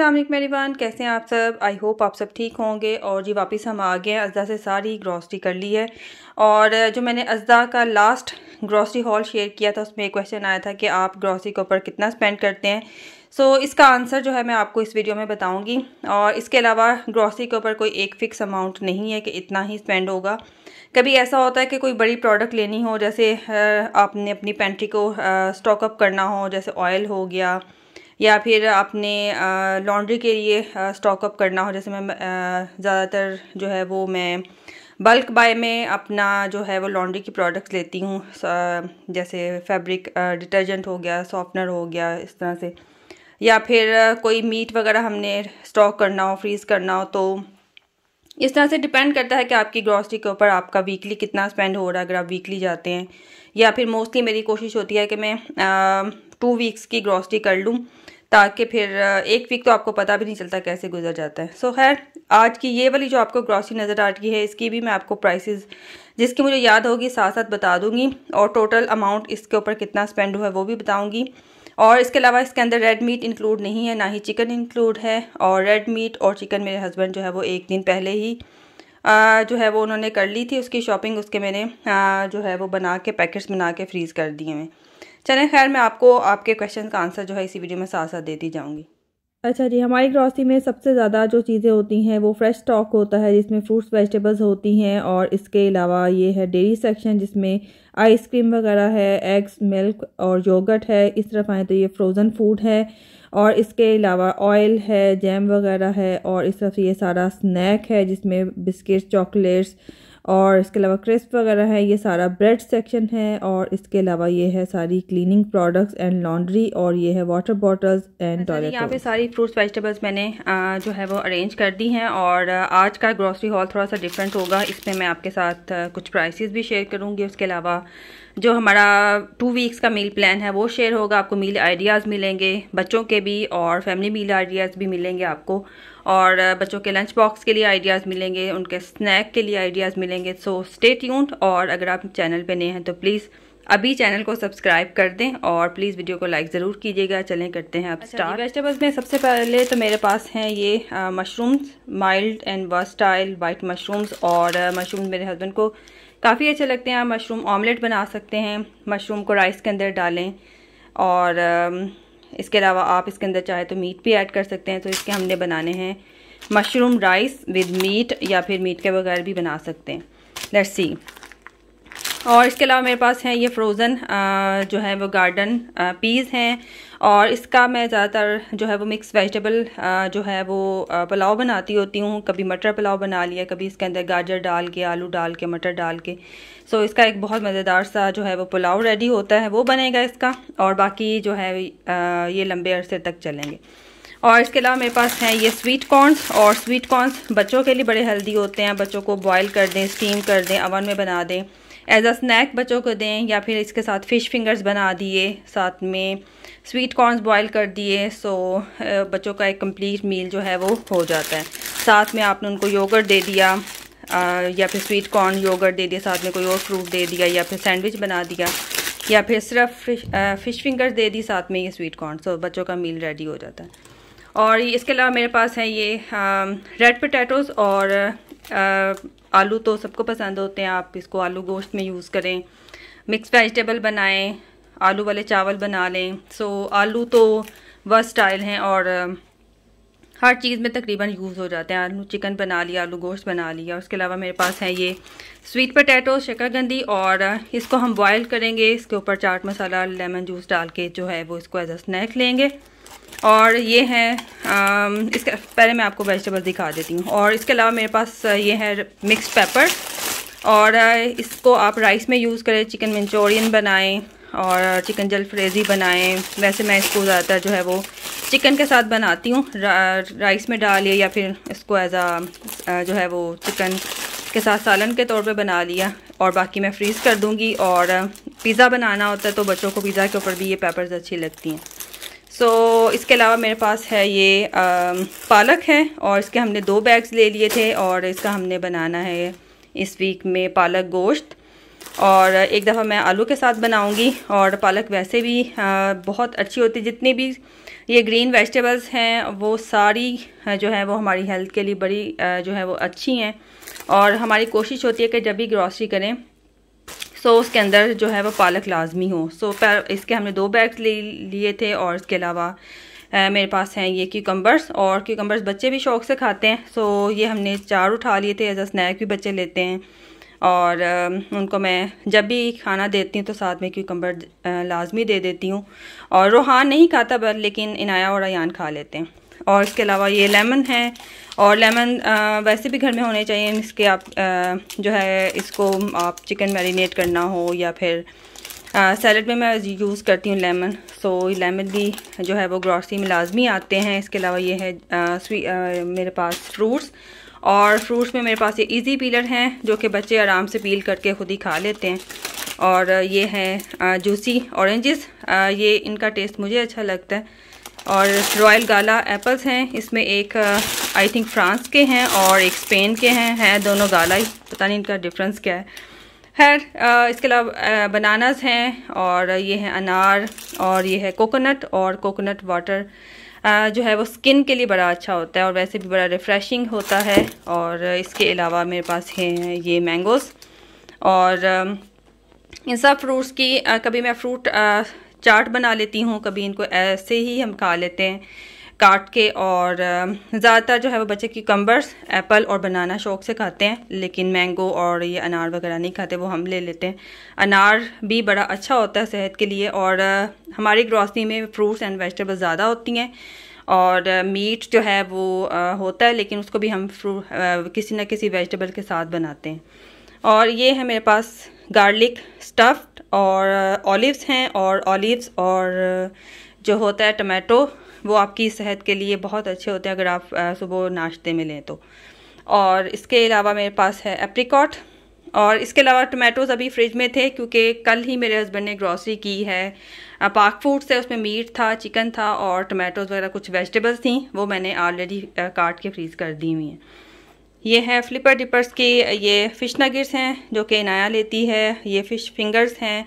अल्लाह मेरीबान कैसे हैं आप सब आई होप आप सब ठीक होंगे और जी वापस हम आ गए हैं अजदा से सारी ग्रॉसरी कर ली है और जो मैंने अजदा का लास्ट ग्रॉसरी हॉल शेयर किया था उसमें एक क्वेश्चन आया था कि आप ग्रॉसरी के ऊपर कितना स्पेंड करते हैं सो so, इसका आंसर जो है मैं आपको इस वीडियो में बताऊंगी और इसके अलावा ग्रॉसरी के ऊपर कोई एक फ़िक्स अमाउंट नहीं है कि इतना ही स्पेंड होगा कभी ऐसा होता है कि कोई बड़ी प्रोडक्ट लेनी हो जैसे आपने अपनी पेंट्री को स्टॉकअप करना हो जैसे ऑयल हो गया या फिर आपने लॉन्ड्री के लिए स्टॉकअप करना हो जैसे मैं ज़्यादातर जो है वो मैं बल्क बाय में अपना जो है वो लॉन्ड्री की प्रोडक्ट्स लेती हूँ जैसे फैब्रिक डिटर्जेंट हो गया सॉफ्टनर हो गया इस तरह से या फिर कोई मीट वगैरह हमने स्टॉक करना हो फ्रीज़ करना हो तो इस तरह से डिपेंड करता है कि आपकी ग्रॉसरी के ऊपर आपका वीकली कितना स्पेंड हो रहा है अगर आप वीकली जाते हैं या फिर मोस्टली मेरी कोशिश होती है कि मैं टू वीक्स की ग्रॉसरी कर लूँ ताकि फिर एक वीक तो आपको पता भी नहीं चलता कैसे गुजर जाता है सो so, खैर आज की ये वाली जो आपको ग्रॉसरी नज़र आ रही है इसकी भी मैं आपको प्राइसेस जिसकी मुझे याद होगी साथ साथ बता दूंगी और टोटल अमाउंट इसके ऊपर कितना स्पेंड हुआ है वो भी बताऊंगी और इसके अलावा इसके अंदर रेड मीट इंक्लूड नहीं है ना ही चिकन इंक्लूड है और रेड मीट और चिकन मेरे हस्बैंड जो है वो एक दिन पहले ही आ, जो है वो उन्होंने कर ली थी उसकी शॉपिंग उसके मैंने जो है वो बना के पैकेट्स बना के फ्रीज़ कर दिए हैं चलें खैर मैं आपको आपके क्वेश्चन का आंसर जो है इसी वीडियो में साथ साथ देती जाऊँगी अच्छा जी हमारी ग्रॉसरी में सबसे ज़्यादा जो चीज़ें होती हैं वो फ्रेश स्टॉक होता है जिसमें फ्रूट्स वेजिटेबल्स होती हैं और इसके अलावा ये है डेयरी सेक्शन जिसमें आइसक्रीम वगैरह है एग्स मिल्क और योगर्ट है इस तरफ आए तो ये फ्रोज़न फूड है और इसके अलावा ऑयल है जैम वगैरह है और इस तरफ ये सारा स्नैक है जिसमें बिस्किट्स चॉकलेट्स और इसके अलावा क्रिस्प वगैरह है ये सारा ब्रेड सेक्शन है और इसके अलावा ये है सारी क्लीनिंग प्रोडक्ट्स एंड लॉन्ड्री और ये है वाटर बॉटल्स एंड टॉयलेट यहाँ पे सारी फ्रूट्स वेजिटेबल्स मैंने जो है वो अरेंज कर दी हैं और आज का ग्रॉसरी हॉल थोड़ा सा डिफरेंट होगा इसमें मैं आपके साथ कुछ प्राइसेस भी शेयर करूँगी उसके अलावा जो हमारा टू वीक्स का मील प्लान है वो शेयर होगा आपको मील आइडियाज़ मिलेंगे बच्चों के भी और फैमिली मील आइडियाज़ भी मिलेंगे आपको और बच्चों के लंच बॉक्स के लिए आइडियाज़ मिलेंगे उनके स्नैक के लिए आइडियाज़ मिलेंगे सो स्टे ट्यून्ड और अगर आप चैनल पे नए हैं तो प्लीज़ अभी चैनल को सब्सक्राइब कर दें और प्लीज़ वीडियो को लाइक ज़रूर कीजिएगा चलें करते हैं आप स्टार्ट वेजिटेबल्स में सबसे पहले तो मेरे पास हैं ये mushrooms mild and versatile white mushrooms और मशरूम मेरे हस्बैंड को काफ़ी अच्छे लगते हैं आप मशरूम ऑमलेट बना सकते हैं मशरूम को राइस के अंदर डालें और इसके अलावा आप इसके अंदर चाहे तो मीट भी ऐड कर सकते हैं तो इसके हमने बनाने हैं मशरूम राइस विद मीट या फिर मीट के बगैर भी बना सकते हैं लेट्स सी और इसके अलावा मेरे पास हैं ये फ्रोज़न जो है वो गार्डन पीज़ हैं और इसका मैं ज़्यादातर जो है वो मिक्स वेजिटेबल जो है वो पुलाव बनाती होती हूँ कभी मटर पुलाव बना लिया कभी इसके अंदर गाजर डाल के आलू डाल के मटर डाल के सो इसका एक बहुत मज़ेदार सा जो है वो पुलाव रेडी होता है वो बनेगा इसका और बाकी जो है ये लंबे अरसे तक चलेंगे और इसके अलावा मेरे पास हैं ये स्वीट कॉर्नस और स्वीट कॉर्नस बच्चों के लिए बड़े हेल्दी होते हैं बच्चों को बॉयल कर दें स्टीम कर दें अवन में बना दें एज अ स्नैक बच्चों को दें या फिर इसके साथ फ़िश फिंगर्स बना दिए साथ में स्वीट कॉर्नस बॉईल कर दिए सो बच्चों का एक कंप्लीट मील जो है वो हो जाता है साथ में आपने उनको योगर्ट दे दिया या फिर स्वीट कॉर्न योगर्ट दे दिया साथ में कोई और फ्रूट दे दिया या फिर सैंडविच बना दिया या फिर सिर्फ फिश फिंगर्स दे दी साथ में ये स्वीट कॉर्न सो बच्चों का मील रेडी हो जाता है और इसके अलावा मेरे पास हैं ये रेड पटेटोज़ और आ, आलू तो सबको पसंद होते हैं आप इसको आलू गोश्त में यूज़ करें मिक्स वेजिटेबल बनाएं आलू वाले चावल बना लें सो आलू तो वर्स स्टाइल हैं और हर चीज़ में तकरीबन यूज़ हो जाते हैं आलू चिकन बना लिया आलू गोश्त बना लिया उसके अलावा मेरे पास हैं ये स्वीट पटैटो शकरगंदी और इसको हम बॉयल करेंगे इसके ऊपर चाट मसाला लेमन जूस डाल के जो है वो इसको एज अ स्नैक लेंगे और ये है आम, इसके पहले मैं आपको वेजिटेबल दिखा देती हूँ और इसके अलावा मेरे पास ये है मिक्स पेपर और इसको आप राइस में यूज़ करें चिकन मंचूरियन बनाएं और चिकन जल फ्रेजी बनाएं वैसे मैं इसको ज़्यादातर जो है वो चिकन के साथ बनाती हूँ रा, राइस में डालिए या फिर इसको एज आ जो है वो चिकन के साथ सालन के तौर पे बना लिया और बाकी मैं फ्रीज़ कर दूँगी और पिज़्ज़ा बनाना होता है तो बच्चों को पिज़्ज़ा के ऊपर भी ये पेपर्स अच्छी लगती हैं सो so, इसके अलावा मेरे पास है ये आ, पालक है और इसके हमने दो बैग्स ले लिए थे और इसका हमने बनाना है इस वीक में पालक गोश्त और एक दफ़ा मैं आलू के साथ बनाऊंगी और पालक वैसे भी आ, बहुत अच्छी होती है जितनी भी ये ग्रीन वेजिटेबल्स हैं वो सारी जो है वो हमारी हेल्थ के लिए बड़ी जो है वो अच्छी हैं और हमारी कोशिश होती है कि जब भी ग्रॉसरी करें सो उसके अंदर जो है वो पालक लाजमी हो सो इसके हमने दो बैग्स ले लिए थे और इसके अलावा मेरे पास हैं ये क्यूकम्बर्स और क्यूकम्बर्स बच्चे भी शौक से खाते हैं सो ये हमने चार उठा लिए थे एज अ स्नैक भी बच्चे लेते हैं और उनको मैं जब भी खाना देती हूँ तो साथ में क्यूकम्बर लाजमी दे देती हूँ और रूहान नहीं खाता पर लेकिन इनाया और अन खा लेते हैं और इसके अलावा ये लेमन है और लेमन वैसे भी घर में होने चाहिए इसके आप आ, जो है इसको आप चिकन मैरिनेट करना हो या फिर सैलड में मैं यूज़ करती हूँ लेमन सो लेमन भी जो है वो ग्रॉसरी में लाजमी आते हैं इसके अलावा ये है आ, स्वी आ, मेरे पास फ्रूट्स और फ्रूट्स में मेरे पास ये इजी पीलर हैं जो कि बच्चे आराम से पील करके ख़ुद ही खा लेते हैं और ये है जूसी औरेंजेस ये इनका टेस्ट मुझे अच्छा लगता है और रॉयल गाला एप्पल्स हैं इसमें एक आई थिंक फ्रांस के हैं और एक स्पेन के हैं हैं दोनों गाला ही पता नहीं इनका डिफरेंस क्या है खैर इसके अलावा बनानास हैं और ये हैं अनार और ये है कोकोनट और कोकोनट वाटर जो है वो स्किन के लिए बड़ा अच्छा होता है और वैसे भी बड़ा रिफ़्रेशिंग होता है और इसके अलावा मेरे पास हैं ये मैंगोज़ और इन सब फ्रूट्स की कभी मैं फ्रूट चाट बना लेती हूँ कभी इनको ऐसे ही हम खा लेते हैं काट के और ज़्यादातर जो है वो बच्चे की कम्बर्स एप्पल और बनाना शौक से खाते हैं लेकिन मैंगो और ये अनार वगैरह नहीं खाते वो हम ले लेते हैं अनार भी बड़ा अच्छा होता है सेहत के लिए और हमारी ग्रॉसरी में फ्रूट्स एंड वेजिटेबल ज़्यादा होती हैं और मीट जो है वो होता है लेकिन उसको भी हम फ्रू किसी न किसी वेजिटेबल के साथ बनाते हैं और ये है मेरे पास गार्लिक स्टफ़ और ऑलिव्स हैं और ऑलिव्स और जो होता है टमाटो वो आपकी सेहत के लिए बहुत अच्छे होते हैं अगर आप सुबह नाश्ते में लें तो और इसके अलावा मेरे पास है एप्रिकॉट और इसके अलावा टमाटोज अभी फ्रिज में थे क्योंकि कल ही मेरे हस्बैंड ने ग्रॉसरी की है पाक फूड्स है उसमें मीट था चिकन था और टमाटोज वगैरह कुछ वेजिटेबल्स थी वो मैंने ऑलरेडी काट के फ्रीज़ कर दी हुई हैं ये हैं फ्लिपर डिपर्स की ये फ़िश नगेट्स हैं जो कि नया लेती है ये फ़िश फिंगर्स हैं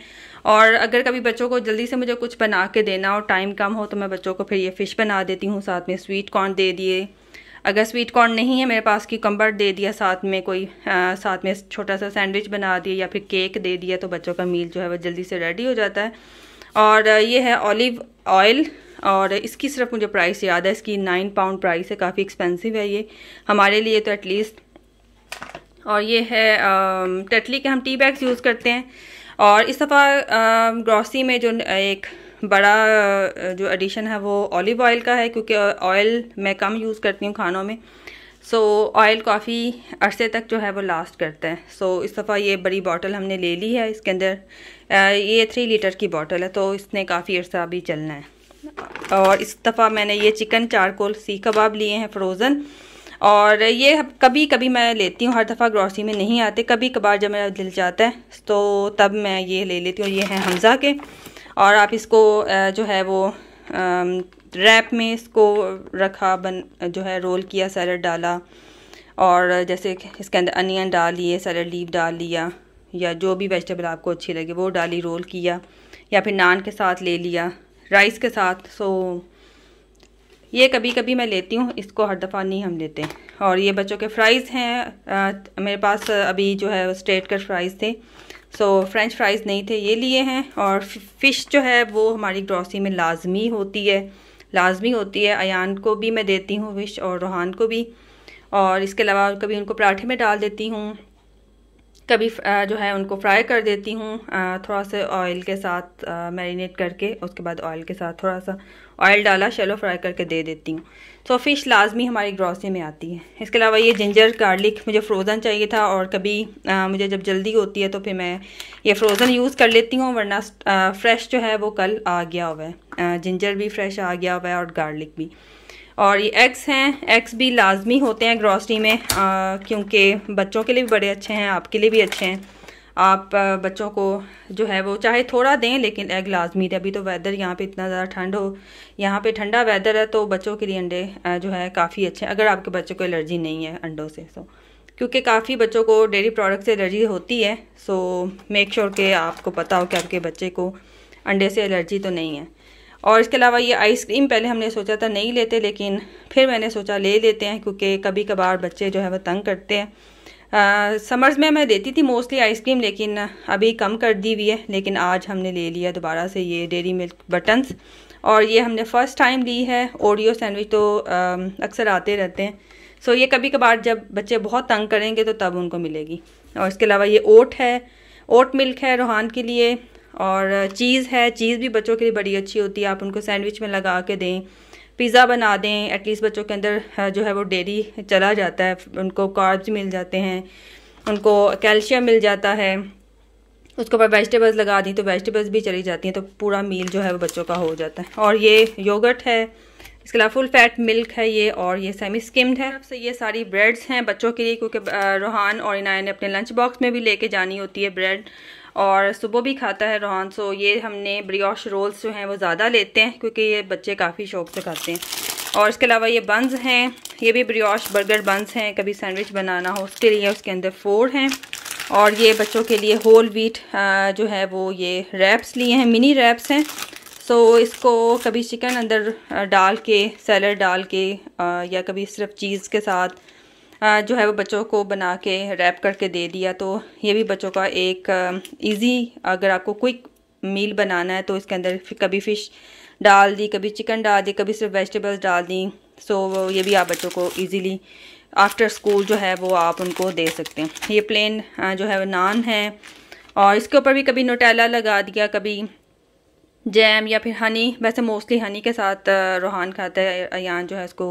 और अगर कभी बच्चों को जल्दी से मुझे कुछ बना के देना और टाइम कम हो तो मैं बच्चों को फिर ये फ़िश बना देती हूँ साथ में स्वीट कॉर्न दे दिए अगर स्वीट कॉर्न नहीं है मेरे पास की कम्बर दे दिया साथ में कोई आ, साथ में छोटा सा सैंडविच बना दिया या फिर केक दे दिया तो बच्चों का मील जो है वह जल्दी से रेडी हो जाता है और ये है ऑलिव ऑयल और इसकी सिर्फ मुझे प्राइस याद है इसकी नाइन पाउंड प्राइस है काफ़ी एक्सपेंसिव है ये हमारे लिए तो एटलीस्ट और ये है टटली के हम टी बैग्स यूज़ करते हैं और इस दफ़ा ग्रॉसी में जो एक बड़ा जो एडिशन है वो ऑलिव ऑयल का है क्योंकि ऑयल मैं कम यूज़ करती हूँ खानों में सो so, ऑयल काफ़ी अरसे तक जो है वो लास्ट करता है सो so, इस दफ़ा ये बड़ी बॉटल हमने ले ली है इसके अंदर ये थ्री लीटर की बॉटल है तो इसने काफ़ी अर्सा अभी चलना है और इस दफ़ा मैंने ये चिकन चारकोल सी कबाब लिए हैं फ्रोज़न और ये कभी कभी मैं लेती हूँ हर दफ़ा ग्रॉसरी में नहीं आते कभी कभार जब मेरा दिल जाता है तो तब मैं ये ले लेती हूँ ये हैं हमज़ा के और आप इसको जो है वो रैप में इसको रखा बन जो है रोल किया सैलड डाला और जैसे इसके अंदर अनियन डाल लिए सैलड लीव डाल लिया या जो भी वेजिटेबल आपको अच्छी लगे वो डाली रोल किया या फिर नान के साथ ले लिया राइस के साथ सो ये कभी कभी मैं लेती हूँ इसको हर दफ़ा नहीं हम लेते और ये बच्चों के फ्राइज़ हैं आ, मेरे पास अभी जो है स्ट्रेट कट फ्राइज़ थे सो फ्रेंच फ्राइज़ नहीं थे ये लिए हैं और फ़िश जो है वो हमारी ग्रॉसरी में लाजमी होती है लाजमी होती है अन को भी मैं देती हूँ फिश और रूहान को भी और इसके अलावा कभी उनको पराठे में डाल देती हूँ कभी जो है उनको फ्राई कर देती हूँ थोड़ा सा ऑयल के साथ मैरिनेट करके उसके बाद ऑयल के साथ थोड़ा सा ऑयल डाला शेलो फ्राई करके दे देती हूँ सो तो फ़िश लाजमी हमारी ग्रॉसरी में आती है इसके अलावा ये जिंजर गार्लिक मुझे फ्रोज़न चाहिए था और कभी आ, मुझे जब जल्दी होती है तो फिर मैं ये फ्रोज़न यूज़ कर लेती हूँ वरना फ्रेश जो है वो कल आ गया हुआ है जिंजर भी फ्रेश आ गया हुआ है और गार्लिक भी और ये एग्स हैं एग्स भी लाजमी होते हैं ग्रॉसरी में क्योंकि बच्चों के लिए भी बड़े अच्छे हैं आपके लिए भी अच्छे हैं आप बच्चों को जो है वो चाहे थोड़ा दें लेकिन एग लाजमी थे अभी तो वेदर यहाँ पे इतना ज़्यादा ठंड हो यहाँ पे ठंडा वेदर है तो बच्चों के लिए अंडे जो है काफ़ी अच्छे हैं अगर आपके बच्चों को एलर्जी नहीं है अंडों से सो क्योंकि काफ़ी बच्चों को डेयरी प्रोडक्ट से एलर्जी होती है सो मेक श्योर के आपको पता हो कि आपके बच्चे को अंडे से एलर्जी तो नहीं है और इसके अलावा ये आइसक्रीम पहले हमने सोचा था नहीं लेते लेकिन फिर मैंने सोचा ले लेते हैं क्योंकि कभी कभार बच्चे जो है वो तंग करते हैं समर्स में मैं देती थी मोस्टली आइसक्रीम लेकिन अभी कम कर दी हुई है लेकिन आज हमने ले लिया दोबारा से ये डेरी मिल्क बटन्स और ये हमने फ़र्स्ट टाइम ली है ओरियो सैंडविच तो अक्सर आते रहते हैं सो ये कभी कभार जब बच्चे बहुत तंग करेंगे तो तब उनको मिलेगी और इसके अलावा ये ओट है ओट मिल्क है रोहान के लिए और चीज़ है चीज़ भी बच्चों के लिए बड़ी अच्छी होती है आप उनको सैंडविच में लगा के दें पिज़्ज़ा बना दें एटलीस्ट बच्चों के अंदर जो है वो डेरी चला जाता है उनको कार्ब्स मिल जाते हैं उनको कैल्शियम मिल जाता है उसके ऊपर वेजिटेबल्स लगा दी तो वेजिटेबल्स भी चली जाती हैं तो पूरा मील जो है वो बच्चों का हो जाता है और ये योगर्ट है इसके अलावा फुल फैट मिल्क है ये और ये सेमी स्किम्ड है सबसे ये सारी ब्रेड्स हैं बच्चों के लिए क्योंकि रोहान और इनाया ने अपने लंच बॉक्स में भी लेके जानी होती है ब्रेड और सुबह भी खाता है रोहान सो ये हमने ब्रियोश रोल्स जो हैं वो ज़्यादा लेते हैं क्योंकि ये बच्चे काफ़ी शौक से खाते हैं और इसके अलावा ये बंस हैं ये भी ब्रियोश बर्गर बंस हैं कभी सैंडविच बनाना हो उसके लिए उसके अंदर फोर हैं और ये बच्चों के लिए होल वीट जो है वो ये रैप्स लिए हैं मिनी रैप्स हैं सो so, इसको कभी चिकन अंदर डाल के सैलड डाल के या कभी सिर्फ चीज़ के साथ जो है वो बच्चों को बना के रैप करके दे दिया तो ये भी बच्चों का एक इजी अगर आपको क्विक मील बनाना है तो इसके अंदर कभी फ़िश डाल दी कभी चिकन डाल दी कभी सिर्फ वेजिटेबल्स डाल दी सो वो ये भी आप बच्चों को इजीली आफ्टर स्कूल जो है वो आप उनको दे सकते हैं ये प्लेन जो है वो नान है और इसके ऊपर भी कभी नोटेला लगा दिया कभी जैम या फिर हनी वैसे मोस्टली हनी के साथ रोहान खाता है अयान जो है इसको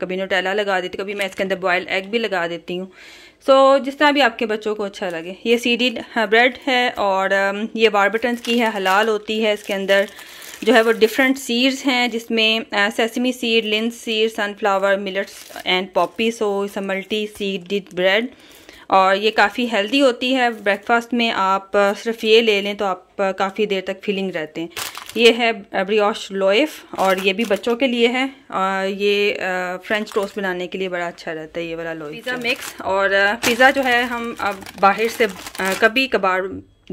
कभी नोटेला लगा देती कभी मैं इसके अंदर बॉयल एग भी लगा देती हूँ सो so, जिस तरह भी आपके बच्चों को अच्छा लगे ये सीडी ब्रेड है और ये बारबटन्स की है हलाल होती है इसके अंदर जो है वो डिफरेंट सीड्स हैं जिसमें sesame seed linseed sunflower millets and poppy so इस मल्टी सीड ब्रेड और ये काफ़ी हेल्दी होती है ब्रेकफास्ट में आप सिर्फ ये ले लें तो आप काफ़ी देर तक फीलिंग रहते हैं ये है ब्रियोश लोएफ और ये भी बच्चों के लिए है और ये फ्रेंच टोस्ट बनाने के लिए बड़ा अच्छा रहता है ये वाला लोएफ पिज़्ज़ा मिक्स और पिज़्ज़ा जो है हम अब बाहर से कभी कभार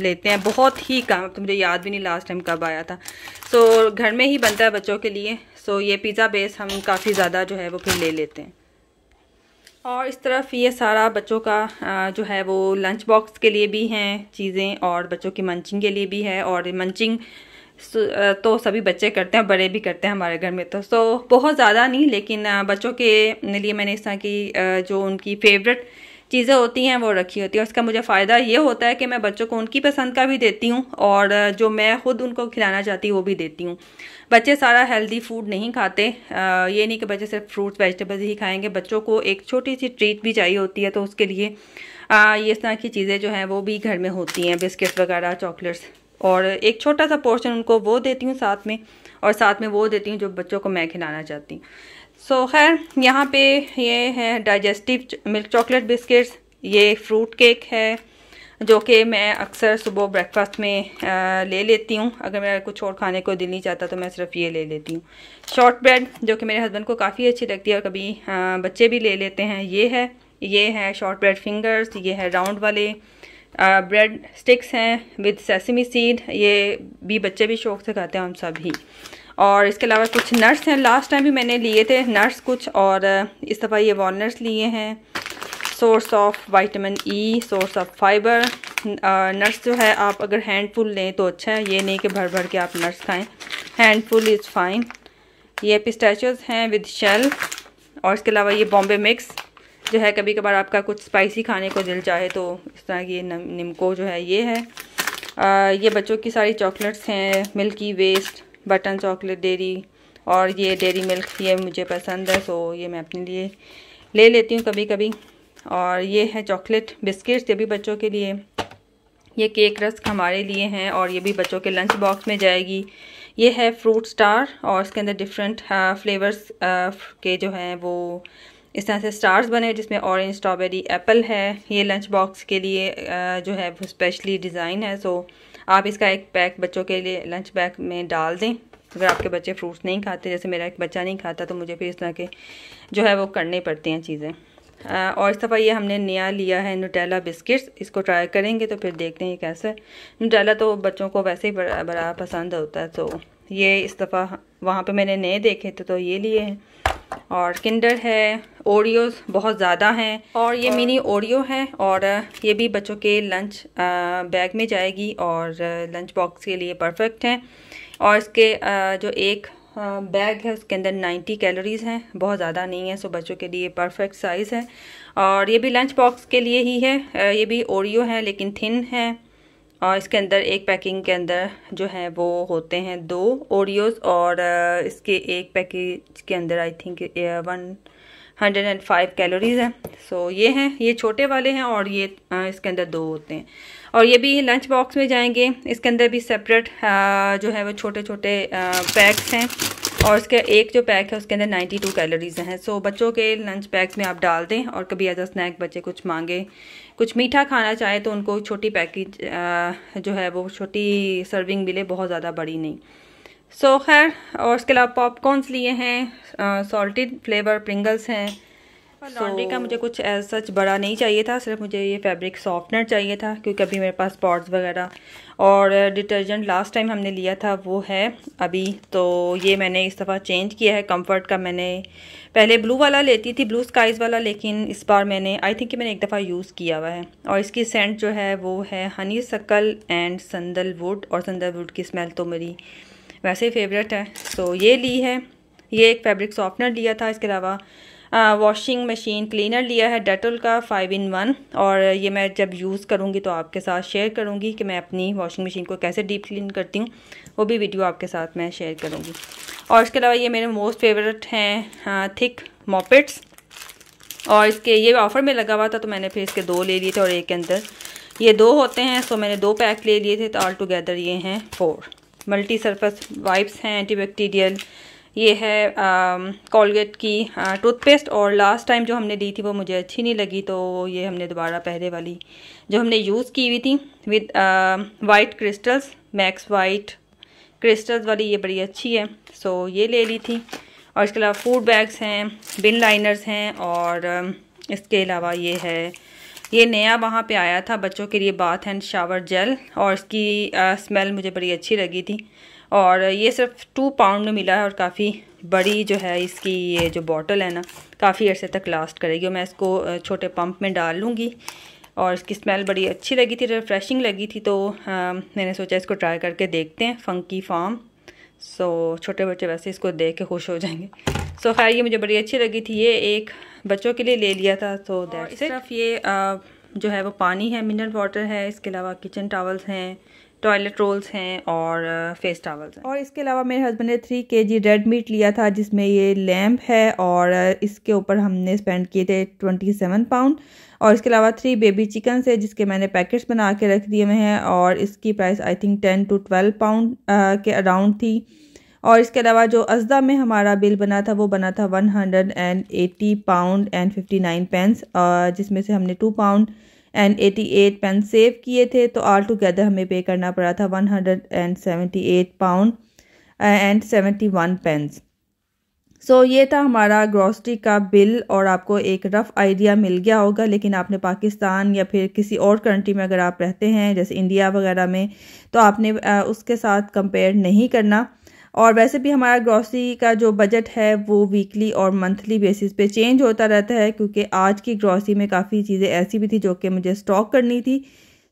लेते हैं बहुत ही कम तो मुझे याद भी नहीं लास्ट टाइम कब आया था सो घर में ही बनता है बच्चों के लिए सो ये पिज़्ज़ा बेस हम काफ़ी ज़्यादा जो है वो फिर ले लेते हैं और इस तरफ ये सारा बच्चों का जो है वो लंच बॉक्स के लिए भी हैं चीज़ें और बच्चों की मंचिंग के लिए भी है और मंचिंग तो सभी बच्चे करते हैं बड़े भी करते हैं हमारे घर में तो सो बहुत ज़्यादा नहीं लेकिन बच्चों के लिए मैंने इस तरह की जो उनकी फेवरेट चीज़ें होती हैं वो रखी होती हैं उसका मुझे फ़ायदा ये होता है कि मैं बच्चों को उनकी पसंद का भी देती हूँ और जो मैं ख़ुद उनको खिलाना चाहती हूँ वो भी देती हूँ बच्चे सारा हेल्दी फूड नहीं खाते ये नहीं कि बच्चे सिर्फ फ्रूट्स वेजिटेबल्स ही खाएंगे बच्चों को एक छोटी सी ट्रीट भी चाहिए होती है तो उसके लिए ये इस तरह की चीज़ें जो हैं वो भी घर में होती हैं बिस्किट वगैरह चॉकलेट्स और एक छोटा सा पोर्शन उनको वो देती हूँ साथ में और साथ में वो देती हूँ जो बच्चों को मैं खिलाना चाहती हूँ सो so, खैर यहाँ पे ये है डाइजेस्टिव मिल्क चॉकलेट बिस्किट्स ये फ्रूट केक है जो कि मैं अक्सर सुबह ब्रेकफास्ट में आ, ले लेती हूँ अगर मेरा कुछ और खाने को दिल नहीं चाहता तो मैं सिर्फ ये ले लेती हूँ शॉर्ट ब्रेड जो कि मेरे हस्बैंड को काफ़ी अच्छी लगती है और कभी आ, बच्चे भी ले लेते हैं ये है ये है शॉर्ट ब्रेड फिंगर्स ये है राउंड वाले ब्रेड स्टिक्स हैं विद सेसमी सीड ये भी बच्चे भी शौक से खाते हैं हम सभी और इसके अलावा कुछ नट्स हैं लास्ट टाइम भी मैंने लिए थे नट्स कुछ और इस दफ़ा ये वॉलट्स लिए हैं source of vitamin E source of fibre nuts जो है आप अगर हैंडफुल लें तो अच्छा है ये नहीं कि भर भर के आप नट्स खाएँ हैंडफुल इज़ फाइन ये पिस्टैचोज हैं विद शेल और इसके अलावा ये बॉम्बे मिक्स जो है कभी कभार आपका कुछ स्पाइसी खाने को दिल चाहे तो इस तरह की निमको जो है ये है आ, ये बच्चों की सारी चॉकलेट्स हैं मिल्की वेस्ट बटन चॉकलेट डेरी और ये डेरी मिल्क ये मुझे पसंद है सो ये मैं अपने लिए ले लेती हूँ कभी कभी और ये है चॉकलेट बिस्किट्स ये भी बच्चों के लिए ये केक रस्क हमारे लिए हैं और ये भी बच्चों के लंच बॉक्स में जाएगी ये है फ्रूट स्टार और इसके अंदर डिफरेंट फ्लेवर्स के जो हैं वो इस तरह से स्टार्स बने जिसमें ऑरेंज स्ट्रॉबेरी एप्पल है ये लंच बॉक्स के लिए जो है वो स्पेशली डिज़ाइन है सो आप इसका एक पैक बच्चों के लिए लंच बैग में डाल दें अगर आपके बच्चे फ्रूट्स नहीं खाते जैसे मेरा एक बच्चा नहीं खाता तो मुझे फिर इस तरह के जो है वो करने पड़ते हैं चीज़ें और इस दफ़ा ये हमने नया लिया है नूटेला बिस्किट्स इसको ट्राई करेंगे तो फिर देखते हैं ये कैसा है तो बच्चों को वैसे ही बड़ा, बड़ा पसंद होता है तो ये इस दफ़ा वहाँ पे मैंने नए देखे थे तो ये लिए हैं और किंडर है ओरियोज बहुत ज़्यादा हैं और ये मिनी ओरियो है और ये भी बच्चों के लंच बैग में जाएगी और लंच बॉक्स के लिए परफेक्ट हैं और इसके जो एक बैग है उसके अंदर 90 कैलोरीज़ हैं बहुत ज़्यादा नहीं है सो बच्चों के लिए परफेक्ट साइज़ है और ये भी लंच बॉक्स के लिए ही है ये भी ओरियो है लेकिन थिन है और इसके अंदर एक पैकिंग के अंदर जो है वो होते हैं दो ओडियोज और इसके एक पैकेज के अंदर I think one hundred and five calories हैं सो ये हैं ये छोटे वाले हैं और ये इसके अंदर दो होते हैं और ये भी लंच बॉक्स में जाएंगे इसके अंदर भी सेपरेट जो है वो छोटे छोटे पैक्स हैं और उसके एक जो पैक है उसके अंदर 92 कैलोरीज हैं सो बच्चों के लंच पैक्स में आप डाल दें और कभी एज अ स्नैक बच्चे कुछ मांगे कुछ मीठा खाना चाहे तो उनको छोटी पैकेज जो है वो छोटी सर्विंग मिले बहुत ज़्यादा बड़ी नहीं सो so, खैर और उसके अलावा पॉपकॉर्नस लिए हैं सॉल्टेड फ्लेवर प्रिंगल्स हैं लॉन्ड्री का मुझे कुछ एज सच बड़ा नहीं चाहिए था सिर्फ मुझे ये फैब्रिक सॉफ्टनर चाहिए था क्योंकि अभी मेरे पास पॉट्स वगैरह और डिटर्जेंट लास्ट टाइम हमने लिया था वो है अभी तो ये मैंने इस दफ़ा चेंज किया है कंफर्ट का मैंने पहले ब्लू वाला लेती थी ब्लू स्काइज़ वाला लेकिन इस बार मैंने आई थिंक मैंने एक दफ़ा यूज़ किया हुआ है और इसकी सेंट जो है वो है हनी सकल एंड संदल वुड और संदल वुड की स्मेल तो मेरी वैसे ही फेवरेट है तो ये ली है ये एक फैब्रिक सॉफ्टनर लिया था इसके अलावा वॉशिंग मशीन क्लीनर लिया है डेटोल का फ़ाइव इन वन और ये मैं जब यूज़ करूँगी तो आपके साथ शेयर करूँगी कि मैं अपनी वॉशिंग मशीन को कैसे डीप क्लीन करती हूँ वो भी वीडियो आपके साथ मैं शेयर करूँगी और इसके अलावा ये मेरे मोस्ट फेवरेट हैं थिक मॉपेट्स और इसके ये ऑफ़र में लगा हुआ था तो मैंने फिर इसके दो ले लिए थे और एक के अंदर ये दो होते हैं सो मैंने दो पैक ले लिए थे तो ऑल टुगेदर ये हैं फोर मल्टी सर्फस वाइप्स हैं एंटीबैक्टीरियल ये है कोलगेट um, की टूथपेस्ट uh, और लास्ट टाइम जो हमने दी थी वो मुझे अच्छी नहीं लगी तो ये हमने दोबारा पहले वाली जो हमने यूज़ की हुई थी with white crystals max white crystals वाली ये बड़ी अच्छी है सो ये ले ली थी और इसके अलावा फूड बैग्स हैं बिन लाइनर्स हैं और um, इसके अलावा ये है ये नया वहाँ पे आया था बच्चों के लिए बाथ एंड शावर जेल और इसकी आ, uh, स्मेल मुझे बड़ी अच्छी लगी थी और ये सिर्फ टू पाउंड में मिला है और काफ़ी बड़ी जो है इसकी ये जो बॉटल है ना काफ़ी अर्से तक लास्ट करेगी और मैं इसको छोटे पंप में डाल लूँगी और इसकी स्मेल बड़ी अच्छी लगी थी रिफ़्रेशिंग लगी थी तो आ, मैंने सोचा इसको ट्राई करके देखते हैं फंकी फार्म सो छोटे बच्चे वैसे इसको देख के खुश हो जाएंगे सो खैर ये मुझे बड़ी अच्छी लगी थी ये एक बच्चों के लिए ले लिया था तो दैट सिर्फ ये आ, जो है वो पानी है मिनरल वाटर है इसके अलावा किचन टावल्स हैं टॉयलेट रोल्स हैं और फेस टावल्स हैं और इसके अलावा मेरे हस्बैंड ने थ्री के जी रेड मीट लिया था जिसमें ये लैम्प है और इसके ऊपर हमने स्पेंड किए थे ट्वेंटी सेवन पाउंड और इसके अलावा थ्री बेबी चिकन्स है जिसके मैंने पैकेट्स बना के रख दिए हुए हैं और इसकी price I think ten to twelve pound के अराउंड थी और इसके अलावा जो अजदा में हमारा बिल बना था वो बना था one hundred and eighty pound and fifty nine pence जिसमें से हमने two pound and eighty eight pence save किए थे तो ऑल टुगेदर हमें पे करना पड़ा था one hundred and seventy eight pound and seventy one pence so ये था हमारा ग्रॉसरी का बिल और आपको एक रफ़ आइडिया मिल गया होगा लेकिन आपने पाकिस्तान या फिर किसी और कंट्री में अगर आप रहते हैं जैसे इंडिया वगैरह में तो आपने उसके साथ कंपेयर नहीं करना और वैसे भी हमारा ग्रॉसरी का जो बजट है वो वीकली और मंथली बेसिस पे चेंज होता रहता है क्योंकि आज की ग्रॉसरी में काफ़ी चीज़ें ऐसी भी थी जो कि मुझे स्टॉक करनी थी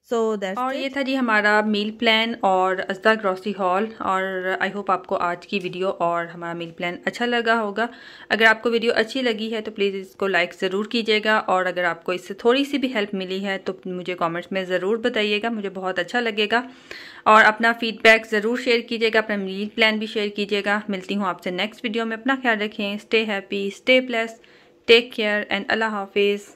सो so और it. ये था जी हमारा मील प्लान और अजदा ग्रॉसरी हॉल और आई होप आपको आज की वीडियो और हमारा मील प्लान अच्छा लगा होगा अगर आपको वीडियो अच्छी लगी है तो प्लीज़ इसको लाइक ज़रूर कीजिएगा और अगर आपको इससे थोड़ी सी भी हेल्प मिली है तो मुझे कॉमेंट्स में ज़रूर बताइएगा मुझे बहुत अच्छा लगेगा और अपना फीडबैक ज़रूर शेयर कीजिएगा अपना मील प्लान भी शेयर कीजिएगा मिलती हूँ आपसे नेक्स्ट वीडियो में अपना ख्याल रखें stay happy stay blessed take care and अल्लाह हाफिज़